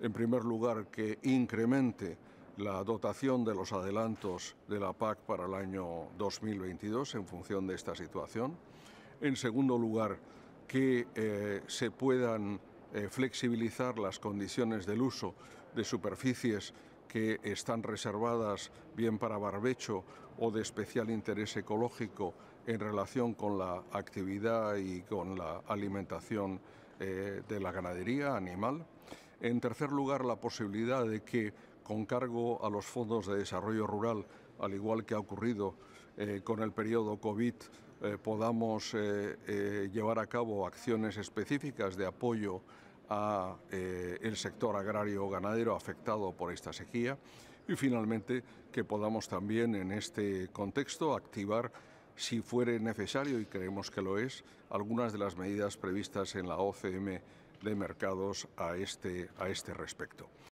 en primer lugar, que incremente la dotación de los adelantos de la PAC para el año 2022 en función de esta situación. En segundo lugar, que eh, se puedan eh, flexibilizar las condiciones del uso de superficies que están reservadas bien para barbecho o de especial interés ecológico en relación con la actividad y con la alimentación eh, de la ganadería animal. En tercer lugar, la posibilidad de que, con cargo a los fondos de desarrollo rural, al igual que ha ocurrido eh, con el periodo COVID, eh, podamos eh, llevar a cabo acciones específicas de apoyo al sector agrario ganadero afectado por esta sequía y finalmente que podamos también en este contexto activar si fuere necesario y creemos que lo es algunas de las medidas previstas en la OCM de mercados a este, a este respecto.